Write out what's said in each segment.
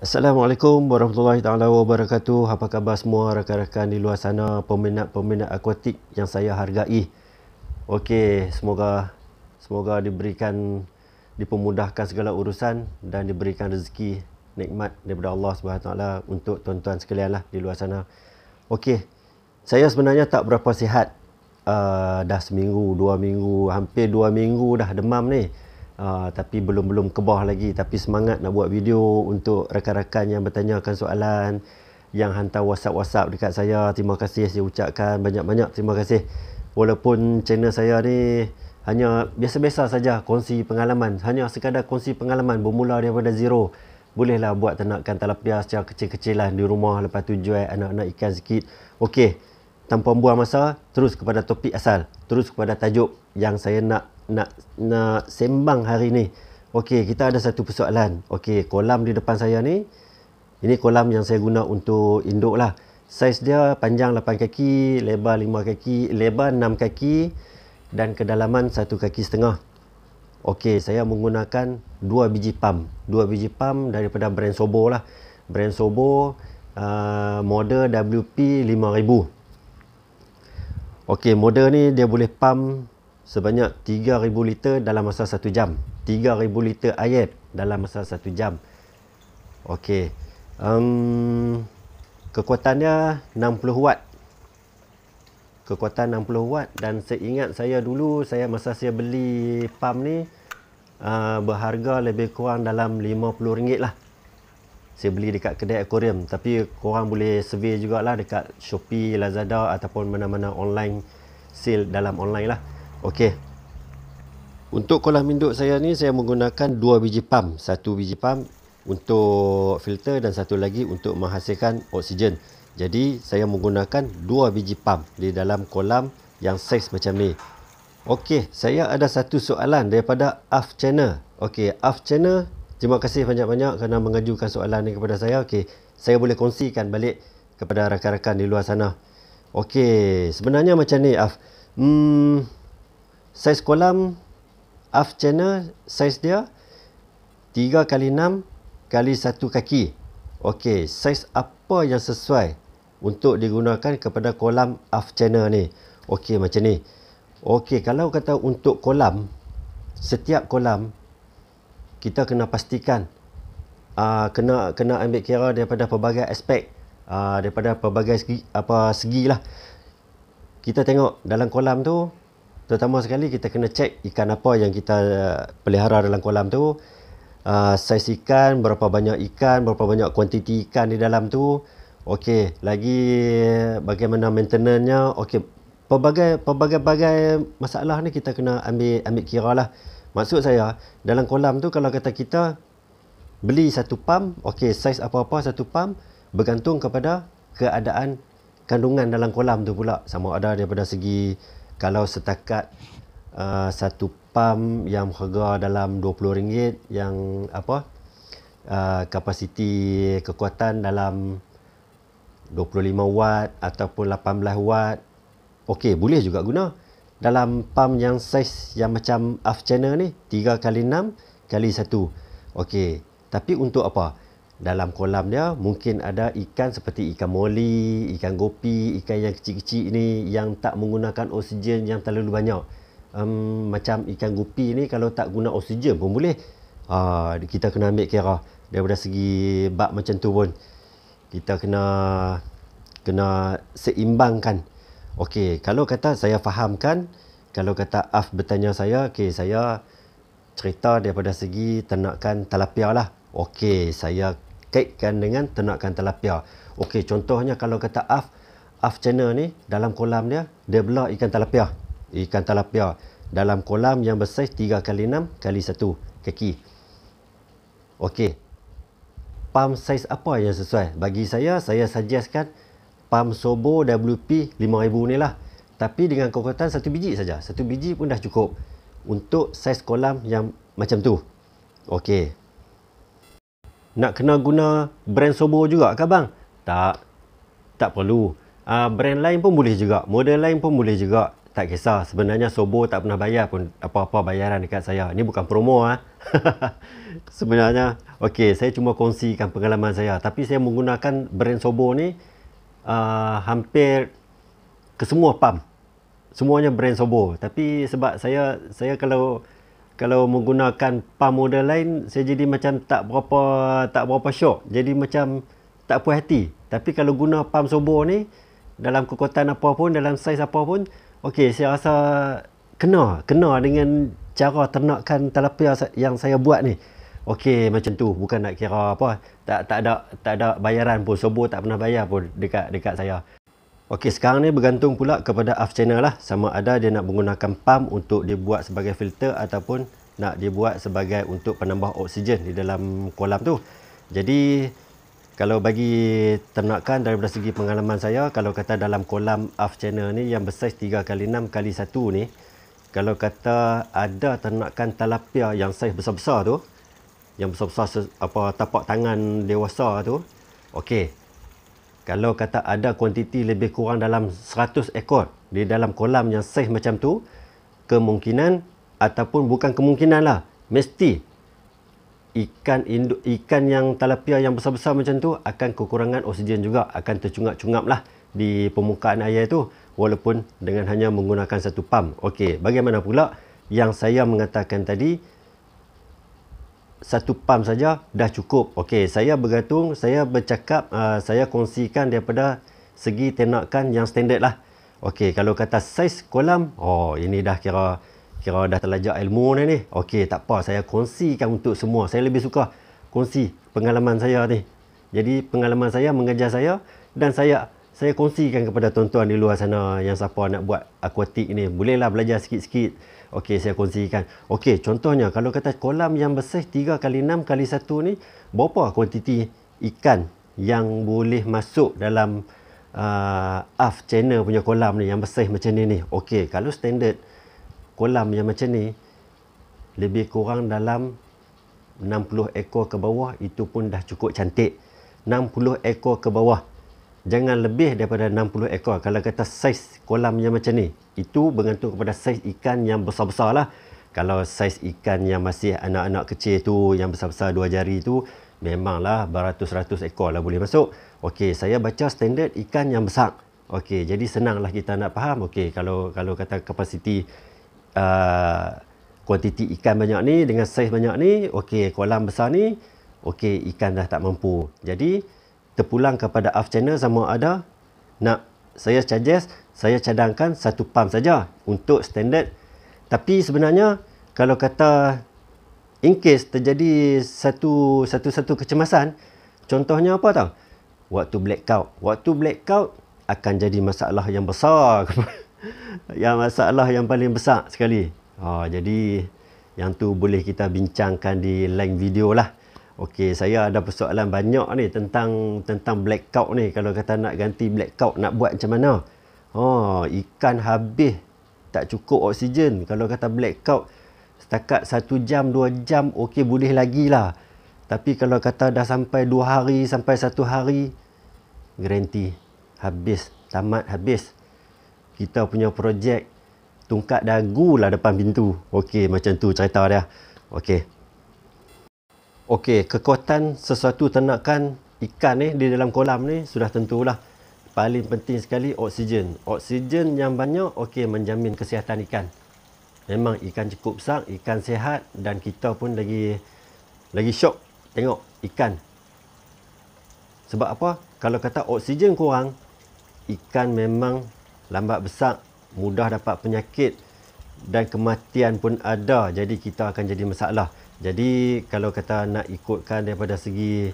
Assalamualaikum warahmatullahi taala wabarakatuh. Apa khabar semua rakan-rakan di luar sana, peminat-peminat akuatik yang saya hargai? Okey, semoga semoga diberikan dipermudahkan segala urusan dan diberikan rezeki nikmat daripada Allah Subhanahu taala untuk tuan-tuan sekalianlah di luar sana. Okey. Saya sebenarnya tak berapa sihat. Uh, dah seminggu, dua minggu, hampir dua minggu dah demam ni uh, tapi belum-belum kebah lagi tapi semangat nak buat video untuk rakan-rakan yang bertanyakan soalan yang hantar whatsapp-whatsapp dekat saya terima kasih saya ucapkan banyak-banyak terima kasih walaupun channel saya ni hanya biasa-biasa saja kongsi pengalaman hanya sekadar kongsi pengalaman bermula daripada zero bolehlah buat ternakan talapia secara kecil-kecilan di rumah lepas tu jual anak-anak ikan sikit okey tanpa buang masa terus kepada topik asal terus kepada tajuk yang saya nak nak nak sembang hari ni. Okey, kita ada satu persoalan. Okey, kolam di depan saya ni ini kolam yang saya guna untuk induk lah. Saiz dia panjang 8 kaki, lebar 5 kaki, lebar 6 kaki dan kedalaman 1 kaki setengah. Okey, saya menggunakan 2 biji pam. 2 biji pam daripada brand Sobo lah. Brand Sobo uh, model WP 5000. Okey, model ni dia boleh pam sebanyak 3000 liter dalam masa satu jam 3000 liter air dalam masa satu jam Okey, um, kekuatannya 60 watt kekuatan 60 watt dan seingat saya dulu saya masa saya beli pam ni uh, berharga lebih kurang dalam RM50 lah saya beli dekat kedai aquarium tapi korang boleh survey jugalah dekat Shopee, Lazada ataupun mana-mana online sale dalam online lah Okey. Untuk kolam induk saya ni saya menggunakan dua biji pam, satu biji pam untuk filter dan satu lagi untuk menghasilkan oksigen. Jadi saya menggunakan dua biji pam di dalam kolam yang saiz macam ni. Okey, saya ada satu soalan daripada Af Channel. Okey, Af Channel, terima kasih banyak-banyak kerana mengajukan soalan ni kepada saya. Okey, saya boleh kongsikan balik kepada rakan-rakan di luar sana. Okey, sebenarnya macam ni Af. Hmm, saiz kolam half channel saiz dia 3 kali 6 kali 1 kaki. Okey, saiz apa yang sesuai untuk digunakan kepada kolam half channel ni? Okey, macam ni. Okey, kalau kata untuk kolam setiap kolam kita kena pastikan uh, kena kena ambil kira daripada pelbagai aspek uh, daripada pelbagai segi apa segilah. Kita tengok dalam kolam tu Terutama sekali kita kena cek ikan apa yang kita eh, pelihara dalam kolam tu. Uh, saiz ikan, berapa banyak ikan, berapa banyak kuantiti ikan di dalam tu. Okey, lagi eh, bagaimana maintenannya, Okey, pelbagai pelbagai-bagai masalah ni kita kena ambil ambil kira lah. Maksud saya, dalam kolam tu kalau kata kita beli satu pam, okey, saiz apa-apa satu pam bergantung kepada keadaan kandungan dalam kolam tu pula. Sama ada daripada segi kalau setakat uh, satu pam yang harga dalam RM20 yang apa uh, kapasiti kekuatan dalam 25 watt ataupun 18 watt okey boleh juga guna dalam pam yang saiz yang macam half channel ni 3 kali 6 kali 1 okey tapi untuk apa dalam kolam dia mungkin ada ikan seperti ikan moli, ikan gopi, ikan yang kecil-kecil ni yang tak menggunakan oksigen yang terlalu banyak. Um, macam ikan gopi ni kalau tak guna oksigen pun boleh. Uh, kita kena ambil kira daripada segi bak macam tu pun. Kita kena kena seimbangkan. Okey, kalau kata saya fahamkan, kalau kata Af bertanya saya, okey saya cerita daripada segi ternakan talapia lah. Okey, saya kaitkan dengan ternakan telapia. Okey, contohnya kalau kata af af channel ni dalam kolam dia dia belah ikan telapia. Ikan telapia dalam kolam yang besar 3 kali 6 kali 1 kaki. Okey. Pam size apa yang sesuai? Bagi saya, saya suggestkan pam Sobo WP 5000 ni lah. Tapi dengan kekuatan satu biji saja. Satu biji pun dah cukup untuk size kolam yang macam tu. Okey nak kena guna brand Sobo juga ke bang? Tak. Tak perlu. Uh, brand lain pun boleh juga. Model lain pun boleh juga. Tak kisah. Sebenarnya Sobo tak pernah bayar pun apa-apa bayaran dekat saya. Ini bukan promo ah. Ha? Sebenarnya okey, saya cuma kongsikan pengalaman saya tapi saya menggunakan brand Sobo ni uh, hampir ke semua pam. Semuanya brand Sobo. Tapi sebab saya saya kalau kalau menggunakan pam model lain saya jadi macam tak berapa tak berapa syok jadi macam tak puas hati tapi kalau guna pam sobo ni dalam kekuatan apa pun dalam saiz apa pun okey saya rasa kena kena dengan cara ternakan talapia yang saya buat ni okey macam tu bukan nak kira apa tak tak ada tak ada bayaran pun sobo tak pernah bayar pun dekat dekat saya Okey, sekarang ni bergantung pula kepada off channel lah. Sama ada dia nak menggunakan pump untuk dia buat sebagai filter ataupun nak dia buat sebagai untuk penambah oksigen di dalam kolam tu. Jadi, kalau bagi ternakan daripada segi pengalaman saya, kalau kata dalam kolam off channel ni yang besar 3x6x1 ni, kalau kata ada ternakan talapia yang saiz besar-besar tu, yang besar-besar apa tapak tangan dewasa tu, okey, kalau kata ada kuantiti lebih kurang dalam 100 ekor di dalam kolam yang seh macam tu, kemungkinan ataupun bukan kemungkinan lah, mesti ikan indu, ikan yang talapia yang besar-besar macam tu akan kekurangan oksigen juga, akan tercungap-cungap lah di permukaan air itu walaupun dengan hanya menggunakan satu pam. Okey, bagaimana pula yang saya mengatakan tadi, satu pam saja dah cukup. Okey, saya bergantung, saya bercakap, uh, saya kongsikan daripada segi tenakan yang standard lah. Okey, kalau kata saiz kolam, oh ini dah kira kira dah terlajak ilmu ni ni. Okey, tak apa, saya kongsikan untuk semua. Saya lebih suka kongsi pengalaman saya ni. Jadi pengalaman saya mengajar saya dan saya saya kongsikan kepada tuan-tuan di luar sana yang siapa nak buat akuatik ni. Bolehlah belajar sikit-sikit. Okey, saya kongsikan. Okey, contohnya kalau kata kolam yang besar 3 x 6 x 1 ni, berapa kuantiti ikan yang boleh masuk dalam uh, AF channel punya kolam ni yang besar macam ni ni. Okey, kalau standard kolam yang macam ni, lebih kurang dalam 60 ekor ke bawah itu pun dah cukup cantik. 60 ekor ke bawah jangan lebih daripada 60 ekor kalau kata saiz kolam yang macam ni itu bergantung kepada saiz ikan yang besar-besar lah kalau saiz ikan yang masih anak-anak kecil tu yang besar-besar dua jari tu memanglah beratus-ratus ekor lah boleh masuk Okey, saya baca standard ikan yang besar Okey, jadi senanglah kita nak faham Okey, kalau kalau kata kapasiti uh, kuantiti uh, ikan banyak ni dengan saiz banyak ni Okey, kolam besar ni Okey, ikan dah tak mampu jadi terpulang kepada off channel sama ada nak saya suggest saya cadangkan satu pump saja untuk standard tapi sebenarnya kalau kata in case terjadi satu satu satu kecemasan contohnya apa tau waktu blackout waktu blackout akan jadi masalah yang besar yang masalah yang paling besar sekali oh, jadi yang tu boleh kita bincangkan di lain video lah Okey, saya ada persoalan banyak ni tentang tentang black cow ni. Kalau kata nak ganti black cow nak buat macam mana? Ha, oh, ikan habis tak cukup oksigen. Kalau kata black cow setakat 1 jam, 2 jam, okey boleh lagi lah. Tapi kalau kata dah sampai 2 hari, sampai 1 hari, garanti habis, tamat habis. Kita punya projek tungkat dagu lah depan pintu. Okey, macam tu cerita dia. Okey. Okey, kekuatan sesuatu ternakan ikan ni di dalam kolam ni sudah tentulah paling penting sekali oksigen. Oksigen yang banyak okey menjamin kesihatan ikan. Memang ikan cukup besar, ikan sihat dan kita pun lagi lagi syok tengok ikan. Sebab apa? Kalau kata oksigen kurang, ikan memang lambat besar, mudah dapat penyakit dan kematian pun ada. Jadi kita akan jadi masalah. Jadi kalau kata nak ikutkan daripada segi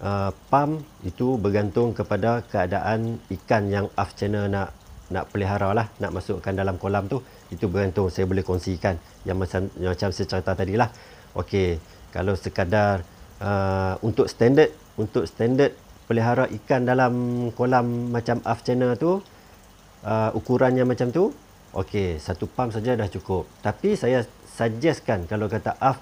uh, pam itu bergantung kepada keadaan ikan yang Af channel nak nak pelihara lah nak masukkan dalam kolam tu itu bergantung saya boleh kongsikan yang macam yang macam saya cerita tadi lah okey kalau sekadar uh, untuk standard untuk standard pelihara ikan dalam kolam macam Af channel tu uh, ukurannya macam tu okey satu pam saja dah cukup tapi saya suggestkan kalau kata off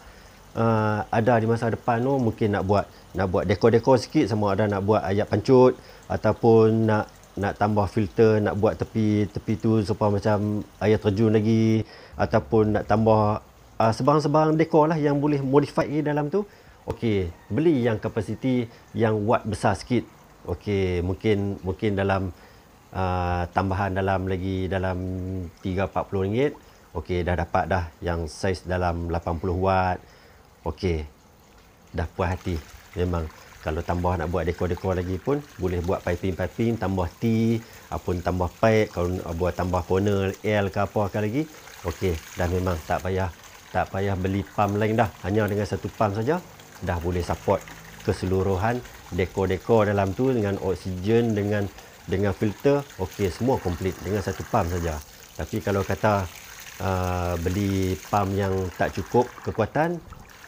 uh, ada di masa depan tu mungkin nak buat nak buat deko-deko sikit sama ada nak buat ayat pancut ataupun nak nak tambah filter nak buat tepi tepi tu supaya macam ayat terjun lagi ataupun nak tambah uh, sebarang-sebarang dekor lah yang boleh modify di dalam tu okey beli yang kapasiti yang watt besar sikit okey mungkin mungkin dalam uh, tambahan dalam lagi dalam 3 40 ringgit okey dah dapat dah yang saiz dalam 80 watt okey dah puas hati memang kalau tambah nak buat dekor-dekor lagi pun boleh buat piping-piping tambah T ataupun tambah pipe kalau nak buat tambah corner L ke apa ke lagi okey dah memang tak payah tak payah beli pam lain dah hanya dengan satu pam saja dah boleh support keseluruhan dekor-dekor dalam tu dengan oksigen dengan dengan filter okey semua complete dengan satu pam saja tapi kalau kata uh, beli pam yang tak cukup kekuatan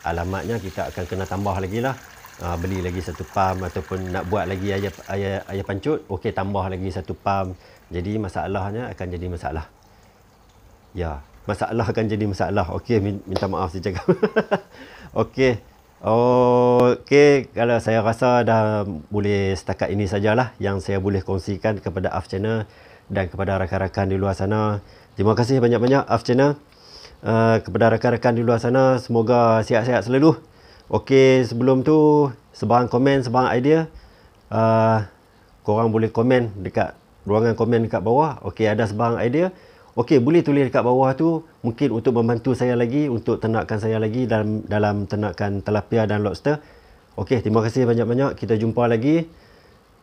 alamatnya kita akan kena tambah lagi lah uh, beli lagi satu pam ataupun nak buat lagi ayah ayah ayah pancut okey tambah lagi satu pam jadi masalahnya akan jadi masalah ya masalah akan jadi masalah okey minta maaf saya cakap okey Okey, kalau saya rasa dah boleh setakat ini sajalah yang saya boleh kongsikan kepada Af Channel dan kepada rakan-rakan di luar sana. Terima kasih banyak-banyak Af Channel uh, kepada rakan-rakan di luar sana semoga sihat-sihat selalu Okey, sebelum tu sebarang komen sebarang idea uh, korang boleh komen dekat ruangan komen dekat bawah Okey, ada sebarang idea Okey, boleh tulis dekat bawah tu mungkin untuk membantu saya lagi untuk ternakkan saya lagi dalam dalam ternakkan telapia dan lobster. Okey, terima kasih banyak-banyak. Kita jumpa lagi.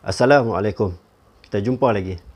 Assalamualaikum. Kita jumpa lagi.